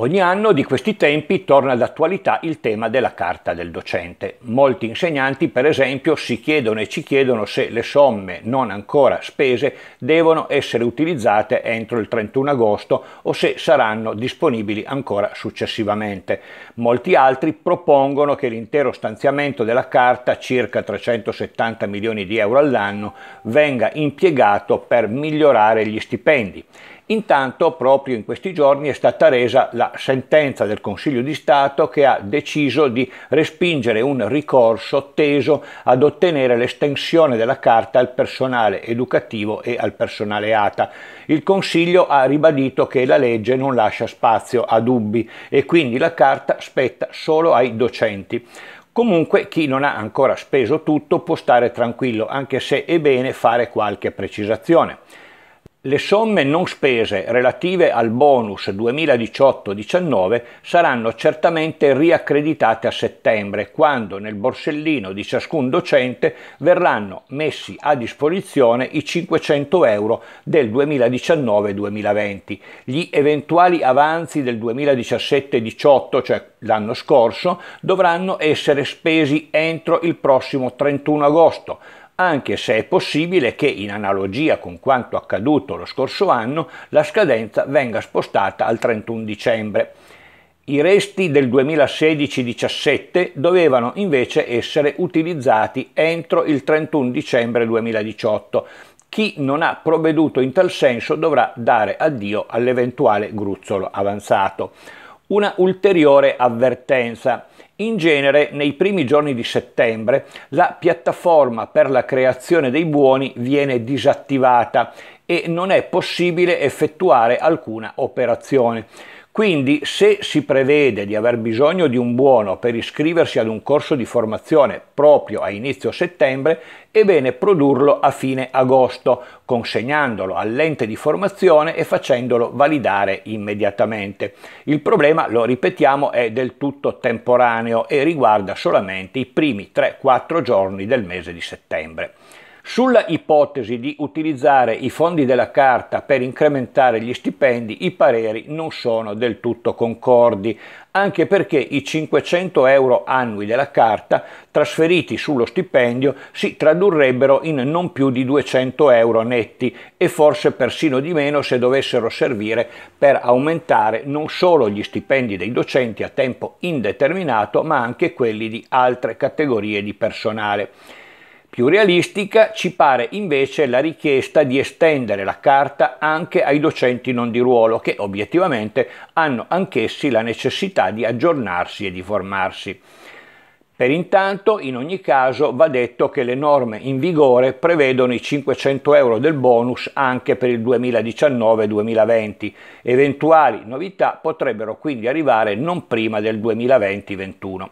Ogni anno di questi tempi torna d'attualità il tema della carta del docente. Molti insegnanti, per esempio, si chiedono e ci chiedono se le somme non ancora spese devono essere utilizzate entro il 31 agosto o se saranno disponibili ancora successivamente. Molti altri propongono che l'intero stanziamento della carta, circa 370 milioni di euro all'anno, venga impiegato per migliorare gli stipendi Intanto proprio in questi giorni è stata resa la sentenza del Consiglio di Stato che ha deciso di respingere un ricorso teso ad ottenere l'estensione della carta al personale educativo e al personale ATA. Il Consiglio ha ribadito che la legge non lascia spazio a dubbi e quindi la carta spetta solo ai docenti. Comunque chi non ha ancora speso tutto può stare tranquillo, anche se è bene fare qualche precisazione. Le somme non spese relative al bonus 2018-19 saranno certamente riaccreditate a settembre, quando nel borsellino di ciascun docente verranno messi a disposizione i 500 euro del 2019-2020. Gli eventuali avanzi del 2017-18, cioè l'anno scorso, dovranno essere spesi entro il prossimo 31 agosto anche se è possibile che, in analogia con quanto accaduto lo scorso anno, la scadenza venga spostata al 31 dicembre. I resti del 2016-17 dovevano invece essere utilizzati entro il 31 dicembre 2018. Chi non ha provveduto in tal senso dovrà dare addio all'eventuale gruzzolo avanzato. Una ulteriore avvertenza. In genere nei primi giorni di settembre la piattaforma per la creazione dei buoni viene disattivata e non è possibile effettuare alcuna operazione. Quindi se si prevede di aver bisogno di un buono per iscriversi ad un corso di formazione proprio a inizio settembre, è bene produrlo a fine agosto, consegnandolo all'ente di formazione e facendolo validare immediatamente. Il problema, lo ripetiamo, è del tutto temporaneo e riguarda solamente i primi 3-4 giorni del mese di settembre. Sulla ipotesi di utilizzare i fondi della carta per incrementare gli stipendi, i pareri non sono del tutto concordi, anche perché i 500 euro annui della carta trasferiti sullo stipendio si tradurrebbero in non più di 200 euro netti e forse persino di meno se dovessero servire per aumentare non solo gli stipendi dei docenti a tempo indeterminato, ma anche quelli di altre categorie di personale. Più realistica ci pare invece la richiesta di estendere la carta anche ai docenti non di ruolo che obiettivamente hanno anch'essi la necessità di aggiornarsi e di formarsi. Per intanto, in ogni caso, va detto che le norme in vigore prevedono i 500 euro del bonus anche per il 2019-2020. Eventuali novità potrebbero quindi arrivare non prima del 2020-21.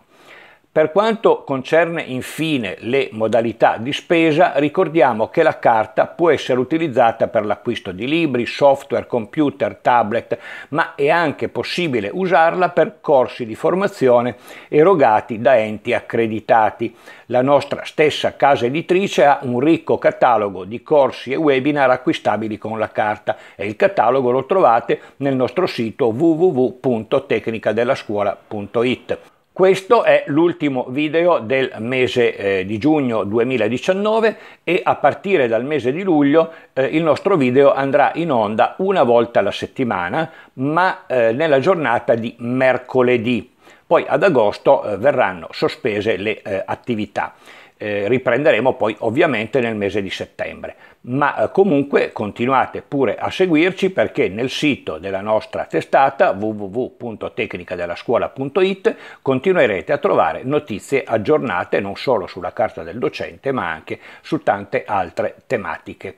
Per quanto concerne infine le modalità di spesa, ricordiamo che la carta può essere utilizzata per l'acquisto di libri, software, computer, tablet, ma è anche possibile usarla per corsi di formazione erogati da enti accreditati. La nostra stessa casa editrice ha un ricco catalogo di corsi e webinar acquistabili con la carta e il catalogo lo trovate nel nostro sito www.tecnicadellascuola.it. Questo è l'ultimo video del mese eh, di giugno 2019 e a partire dal mese di luglio eh, il nostro video andrà in onda una volta alla settimana, ma eh, nella giornata di mercoledì. Poi ad agosto eh, verranno sospese le eh, attività eh, riprenderemo poi ovviamente nel mese di settembre. Ma eh, comunque continuate pure a seguirci perché nel sito della nostra testata www.tecnicadellascuola.it continuerete a trovare notizie aggiornate non solo sulla carta del docente ma anche su tante altre tematiche.